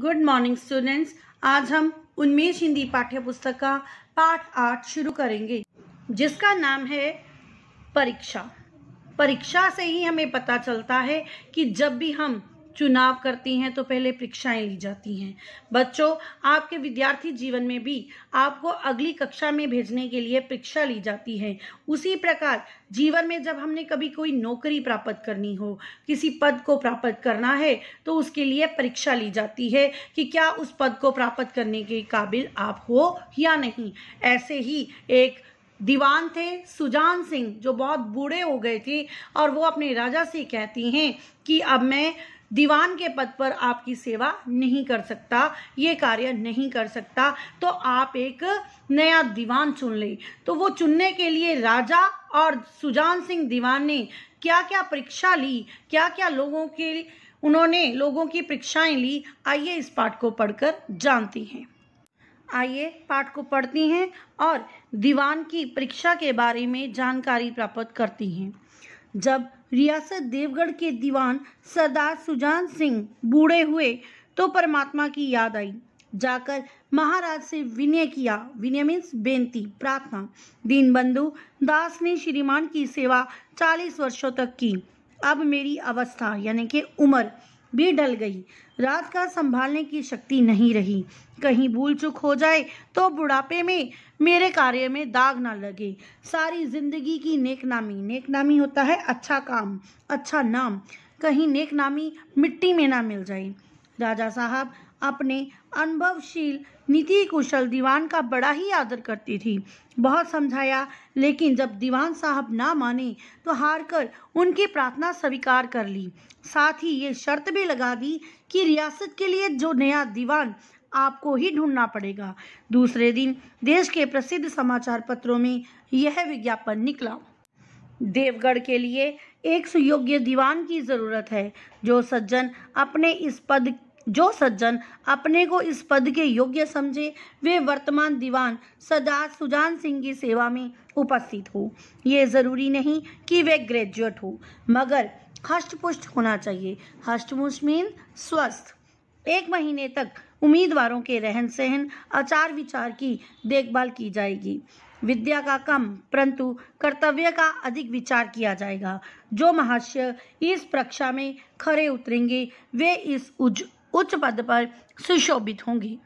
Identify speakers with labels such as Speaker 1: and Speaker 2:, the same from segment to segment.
Speaker 1: good morning students आज हम उन्मेष हिंदी पाठ्य पुस्तक का पाठ आठ शुरू करेंगे जिसका नाम है परीक्षा परीक्षा से ही हमें पता चलता है कि जब भी हम चुनाव करती हैं तो पहले परीक्षाएं ली जाती हैं बच्चों आपके विद्यार्थी जीवन में भी आपको अगली कक्षा में भेजने के लिए परीक्षा ली जाती है उसी प्रकार जीवन में जब हमने कभी कोई नौकरी प्राप्त करनी हो किसी पद को प्राप्त करना है तो उसके लिए परीक्षा ली जाती है कि क्या उस पद को प्राप्त करने के काबिल आप हो या नहीं ऐसे ही एक दीवान थे सुजान सिंह जो बहुत बूढ़े हो गए थे और वो अपने राजा से कहती हैं कि अब मैं दीवान के पद पर आपकी सेवा नहीं कर सकता ये कार्य नहीं कर सकता तो आप एक नया दीवान चुन ले तो वो चुनने के लिए राजा और सुजान सिंह दीवान ने क्या क्या परीक्षा ली क्या क्या लोगों के उन्होंने लोगों की परीक्षाएं ली आइए इस पाठ को पढ़कर जानती हैं आइए पाठ को पढ़ती हैं और दीवान की परीक्षा के बारे में जानकारी प्राप्त करती हैं जब रियासत देवगढ़ के दीवान सरदार सुजान सिंह बूढ़े हुए तो परमात्मा की याद आई जाकर महाराज से विनय किया विनय मीन्स बेनती प्रार्थना दीन बंधु दास ने श्रीमान की सेवा 40 वर्षों तक की अब मेरी अवस्था यानी कि उम्र भी डल गई रात का संभालने की शक्ति नहीं रही कहीं भूल चुक हो जाए तो बुढ़ापे में मेरे कार्य में दाग ना लगे सारी जिंदगी की नेकनामी नेकनामी होता है अच्छा काम अच्छा नाम कहीं नेकनामी मिट्टी में ना मिल जाए राजा साहब अपने अनुभवशील नीति कुशल दीवान का बड़ा ही आदर करती थी बहुत समझाया लेकिन जब दीवान साहब ना माने तो हार कर उनकी प्रार्थना स्वीकार कर ली साथ ही ये शर्त भी लगा दी कि रियासत के लिए जो नया दीवान आपको ही ढूंढना पड़ेगा दूसरे दिन देश के प्रसिद्ध समाचार पत्रों में यह विज्ञापन निकला देवगढ़ के लिए एक सुयोग्य दीवान की ज़रूरत है जो सज्जन अपने इस पद जो सज्जन अपने को इस पद के योग्य समझे वे वर्तमान दीवान सदा सुजान सिंह की सेवा में उपस्थित हो ये ज़रूरी नहीं कि वे ग्रेजुएट हो मगर हष्टपुष्ट होना चाहिए हष्टपुष्ट मीन स्वस्थ एक महीने तक उम्मीदवारों के रहन सहन आचार विचार की देखभाल की जाएगी विद्या का कम परंतु कर्तव्य का अधिक विचार किया जाएगा जो महाशय इस परीक्षा में खरे उतरेंगे वे इस उज उच्च पद पर सुशोभित होंगी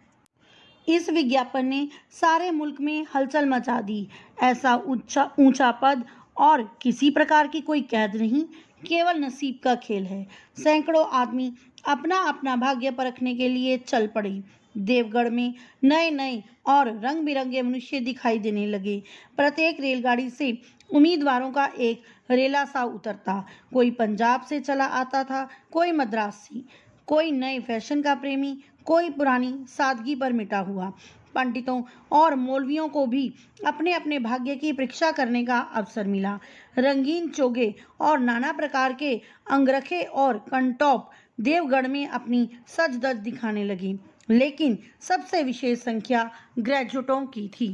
Speaker 1: इस विज्ञापन ने सारे मुल्क में हलचल मचा दी ऐसा ऊंचा ऊंचा पद और किसी प्रकार की कोई कैद नहीं केवल नसीब का खेल है सैकड़ों आदमी अपना अपना भाग्य परखने के लिए चल पड़े देवगढ़ में नए नए और रंग बिरंगे मनुष्य दिखाई देने लगे प्रत्येक रेलगाड़ी से उम्मीदवारों का एक रेला सा उतरता कोई पंजाब से चला आता था कोई मद्रास से कोई नए फैशन का प्रेमी कोई पुरानी सादगी पर मिटा हुआ पंडितों और मौलवियों को भी अपने अपने भाग्य की परीक्षा करने का अवसर मिला रंगीन चोगे और नाना प्रकार के अंगरखे और कंटॉप देवगढ़ में अपनी सज दज दिखाने लगी लेकिन सबसे विशेष संख्या ग्रेजुएटों की थी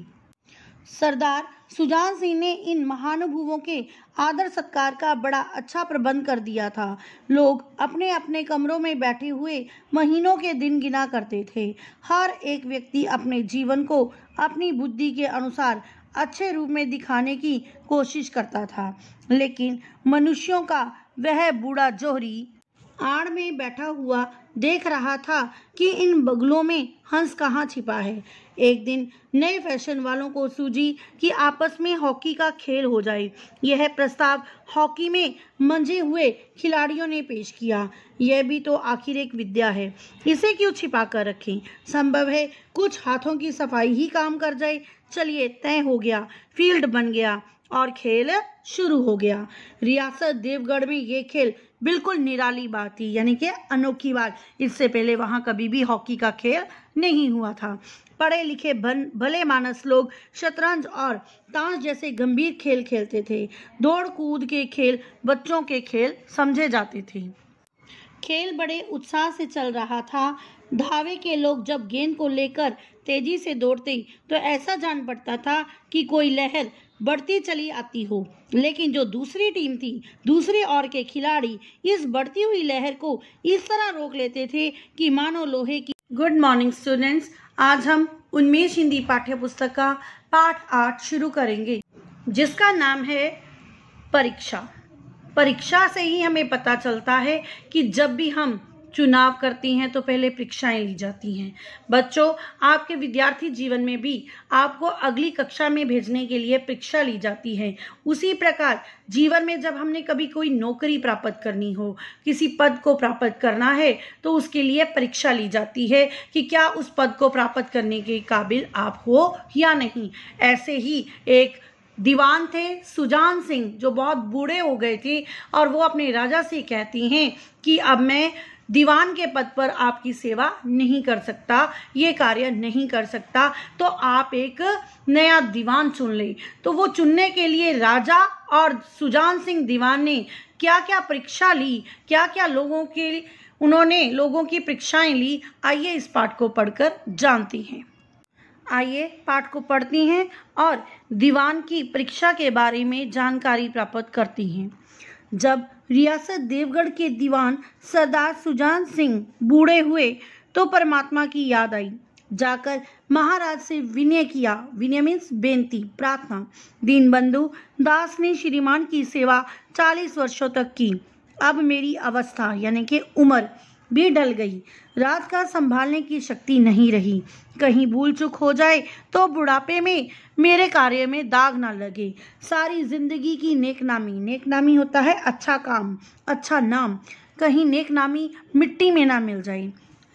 Speaker 1: सरदार सुजान सिंह ने इन महानुभवों के आदर सत्कार का बड़ा अच्छा प्रबंध कर दिया था लोग अपने अपने कमरों में बैठे हुए महीनों के दिन गिना करते थे हर एक व्यक्ति अपने जीवन को अपनी बुद्धि के अनुसार अच्छे रूप में दिखाने की कोशिश करता था लेकिन मनुष्यों का वह बूढ़ा जोहरी आड़ में बैठा हुआ देख रहा था कि इन बगलों में हंस कहाँ छिपा है एक दिन नए फैशन वालों को सूझी कि आपस में हॉकी का खेल हो जाए यह प्रस्ताव हॉकी में मंझे हुए खिलाड़ियों ने पेश किया यह भी तो आखिर एक विद्या है इसे क्यों छिपा कर रखें संभव है कुछ हाथों की सफाई ही काम कर जाए चलिए तय हो गया फील्ड बन गया और खेल शुरू हो गया रियासत देवगढ़ में ये खेल बिल्कुल निराली बात थी यानी कि अनोखी बात इससे पहले वहाँ कभी भी हॉकी का खेल नहीं हुआ था पढ़े लिखे भन, भले मानस लोग शतरंज और ताश जैसे गंभीर खेल खेलते थे दौड़ कूद के खेल बच्चों के खेल समझे जाते थे खेल बड़े उत्साह से चल रहा था धावे के लोग जब गेंद को लेकर तेजी से दौड़ते तो ऐसा जान पड़ता था कि कोई लहर बढ़ती चली आती हो लेकिन जो दूसरी टीम थी दूसरे और के खिलाड़ी इस बढ़ती हुई लहर को इस तरह रोक लेते थे कि मानो लोहे की गुड मॉर्निंग स्टूडेंट्स आज हम उन्मेष हिंदी पाठ्य पुस्तक का पाठ आठ शुरू करेंगे जिसका नाम है परीक्षा परीक्षा से ही हमें पता चलता है कि जब भी हम चुनाव करती हैं तो पहले परीक्षाएं ली जाती हैं बच्चों आपके विद्यार्थी जीवन में भी आपको अगली कक्षा में भेजने के लिए परीक्षा ली जाती है उसी प्रकार जीवन में जब हमने कभी कोई नौकरी प्राप्त करनी हो किसी पद को प्राप्त करना है तो उसके लिए परीक्षा ली जाती है कि क्या उस पद को प्राप्त करने के काबिल आप हो या नहीं ऐसे ही एक दीवान थे सुजान सिंह जो बहुत बूढ़े हो गए थे और वो अपने राजा से कहती हैं कि अब मैं दीवान के पद पर आपकी सेवा नहीं कर सकता ये कार्य नहीं कर सकता तो आप एक नया दीवान चुन ले तो वो चुनने के लिए राजा और सुजान सिंह दीवान ने क्या क्या परीक्षा ली क्या क्या लोगों के उन्होंने लोगों की परीक्षाएं ली आइए इस पाठ को पढ़कर जानती हैं आइए पाठ को पढ़ती हैं और दीवान की परीक्षा के बारे में जानकारी प्राप्त करती हैं जब रियासत देवगढ़ के दीवान सरदार सुजान सिंह बूढ़े हुए तो परमात्मा की याद आई जाकर महाराज से विनय किया विनय मीन्स बेनती प्रार्थना दीन बंधु दास ने श्रीमान की सेवा 40 वर्षों तक की अब मेरी अवस्था यानी कि उम्र भी डल गई रात का संभालने की शक्ति नहीं रही कहीं भूल चुक हो जाए तो बुढ़ापे में मेरे कार्य में दाग ना लगे सारी जिंदगी की नेकनामी नेकनामी होता है अच्छा काम अच्छा नाम कहीं नेकनामी मिट्टी में ना मिल जाए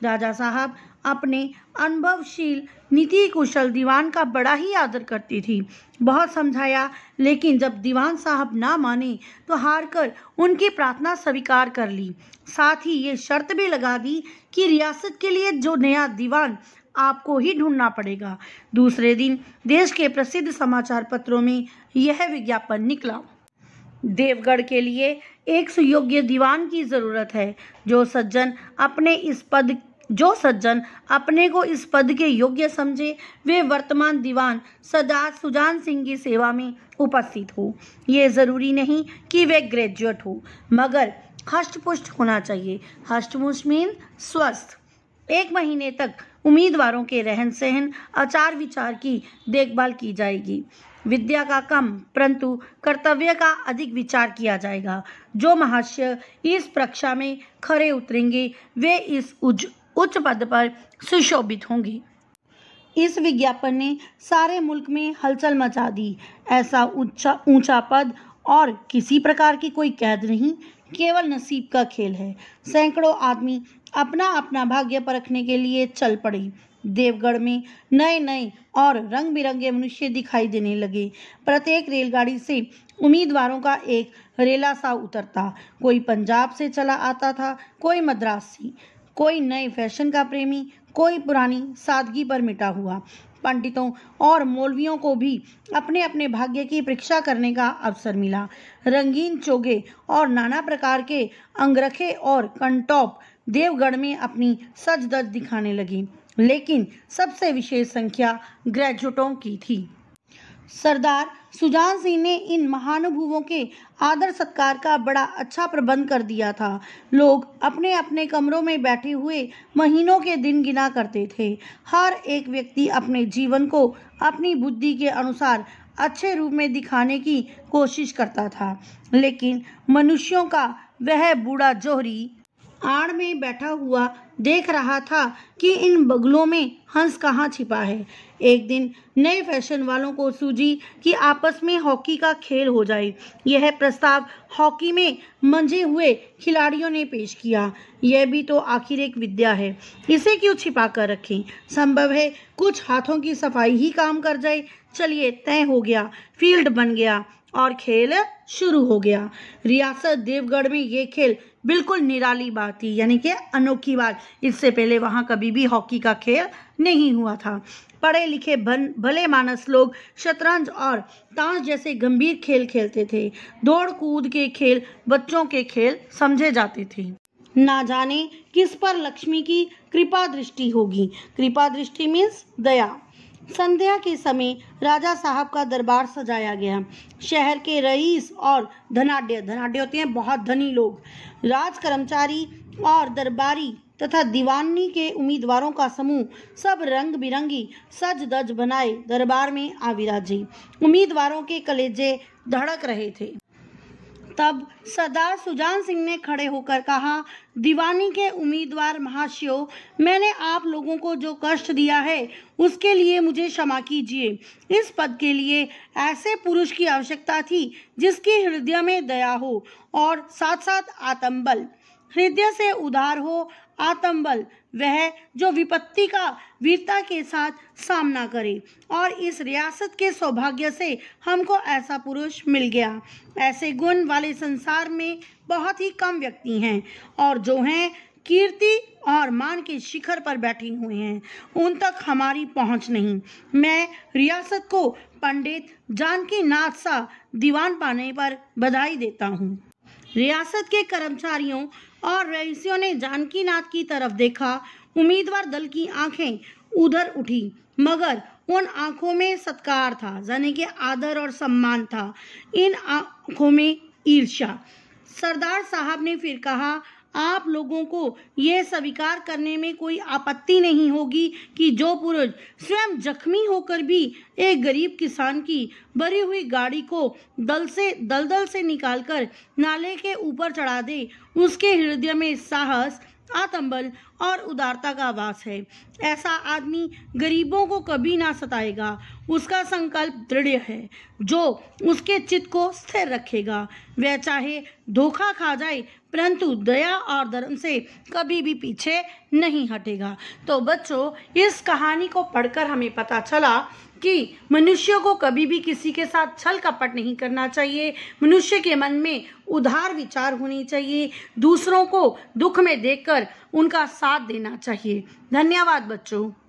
Speaker 1: राजा साहब अपने अनुभवशील नीति कुशल दीवान का बड़ा ही आदर करती थी बहुत समझाया लेकिन जब दीवान साहब ना माने तो हार कर उनकी प्रार्थना स्वीकार कर ली साथ ही ये शर्त भी लगा दी कि रियासत के लिए जो नया दीवान आपको ही ढूंढना पड़ेगा दूसरे दिन देश के प्रसिद्ध समाचार पत्रों में यह विज्ञापन निकला देवगढ़ के लिए एक सुयोग्य दीवान की ज़रूरत है जो सज्जन अपने इस पद जो सज्जन अपने को इस पद के योग्य समझे वे वर्तमान दीवान सदा सुजान सिंह की सेवा में उपस्थित हो ये ज़रूरी नहीं कि वे ग्रेजुएट हो मगर हष्टपुष्ट होना चाहिए हष्टपुष्ट मीन स्वस्थ एक महीने तक उम्मीदवारों के रहन सहन आचार विचार की देखभाल की जाएगी विद्या का कम परंतु कर्तव्य का अधिक विचार किया जाएगा जो महाशय इस परीक्षा में खड़े उतरेंगे वे इस उज उच्च पद पर सुशोभित होंगी इस विज्ञापन ने सारे मुल्क में हलचल मचा दी ऐसा ऊंचा ऊंचा पद और किसी प्रकार की कोई कैद नहीं केवल नसीब का खेल है सैकड़ों आदमी अपना अपना भाग्य परखने के लिए चल पड़े देवगढ़ में नए नए और रंग बिरंगे मनुष्य दिखाई देने लगे प्रत्येक रेलगाड़ी से उम्मीदवारों का एक रेला सा उतरता कोई पंजाब से चला आता था कोई मद्रास से कोई नए फैशन का प्रेमी कोई पुरानी सादगी पर मिटा हुआ पंडितों और मौलवियों को भी अपने अपने भाग्य की परीक्षा करने का अवसर मिला रंगीन चोगे और नाना प्रकार के अंगरखे और कंटॉप देवगढ़ में अपनी सज दज दिखाने लगी लेकिन सबसे विशेष संख्या ग्रेजुएटों की थी सरदार सुजान सिंह ने इन महानुभवों के आदर सत्कार का बड़ा अच्छा प्रबंध कर दिया था लोग अपने अपने कमरों में बैठे हुए महीनों के दिन गिना करते थे हर एक व्यक्ति अपने जीवन को अपनी बुद्धि के अनुसार अच्छे रूप में दिखाने की कोशिश करता था लेकिन मनुष्यों का वह बूढ़ा जोहरी आड़ में बैठा हुआ देख रहा था कि इन बगलों में हंस कहाँ छिपा है एक दिन नए फैशन वालों को सूझी कि आपस में हॉकी का खेल हो जाए यह प्रस्ताव हॉकी में मंझे हुए खिलाड़ियों ने पेश किया यह भी तो आखिर एक विद्या है इसे क्यों छिपा कर रखें संभव है कुछ हाथों की सफाई ही काम कर जाए चलिए तय हो गया फील्ड बन गया और खेल शुरू हो गया रियासत देवगढ़ में ये खेल बिल्कुल निराली बात थी यानी कि अनोखी बात इससे पहले वहाँ कभी भी हॉकी का खेल नहीं हुआ था पढ़े लिखे भन भले मानस लोग शतरंज और ताश जैसे गंभीर खेल खेलते थे दौड़ कूद के खेल बच्चों के खेल समझे जाते थे ना जाने किस पर लक्ष्मी की कृपा दृष्टि होगी कृपा दृष्टि मीन्स दया संध्या के समय राजा साहब का दरबार सजाया गया शहर के रईस और धनाढ़ धनाढ़ होते हैं बहुत धनी लोग राज कर्मचारी और दरबारी तथा दीवानी के उम्मीदवारों का समूह सब रंग बिरंगी सज दज बनाए दरबार में आविराजी उम्मीदवारों के कलेजे धड़क रहे थे तब सरदार सुजान सिंह ने खड़े होकर कहा दीवानी के उम्मीदवार महाशयों मैंने आप लोगों को जो कष्ट दिया है उसके लिए मुझे क्षमा कीजिए इस पद के लिए ऐसे पुरुष की आवश्यकता थी जिसकी हृदय में दया हो और साथ साथ आत्मबल हृदय से उधार हो आत्मबल वह जो विपत्ति का वीरता के साथ सामना करे और इस रियासत के सौभाग्य से हमको ऐसा पुरुष मिल गया ऐसे गुण वाले संसार में बहुत ही कम व्यक्ति हैं और जो हैं कीर्ति और मान के शिखर पर बैठे हुए हैं उन तक हमारी पहुंच नहीं मैं रियासत को पंडित जानकी नाथ सा दीवान पाने पर बधाई देता हूँ रियासत के कर्मचारियों और रईसियों ने जानकीनाथ की तरफ देखा उम्मीदवार दल की आंखें उधर उठी मगर उन आंखों में सत्कार था यानी कि आदर और सम्मान था इन आंखों में ईर्ष्या सरदार साहब ने फिर कहा आप लोगों को यह स्वीकार करने में कोई आपत्ति नहीं होगी कि जो पुरुष स्वयं जख्मी होकर भी एक गरीब किसान की भरी हुई गाड़ी को दल से दलदल से निकालकर नाले के ऊपर चढ़ा दे उसके हृदय में साहस आत्मबल और उदारता का आवास है ऐसा आदमी गरीबों को कभी ना सताएगा उसका संकल्प दृढ़ है जो उसके चित्त को स्थिर रखेगा वह चाहे धोखा खा जाए परंतु दया और धर्म से कभी भी पीछे नहीं हटेगा तो बच्चों इस कहानी को पढ़कर हमें पता चला कि मनुष्य को कभी भी किसी के साथ छल कपट नहीं करना चाहिए मनुष्य के मन में उधार विचार होनी चाहिए दूसरों को दुख में देखकर उनका साथ देना चाहिए धन्यवाद बच्चों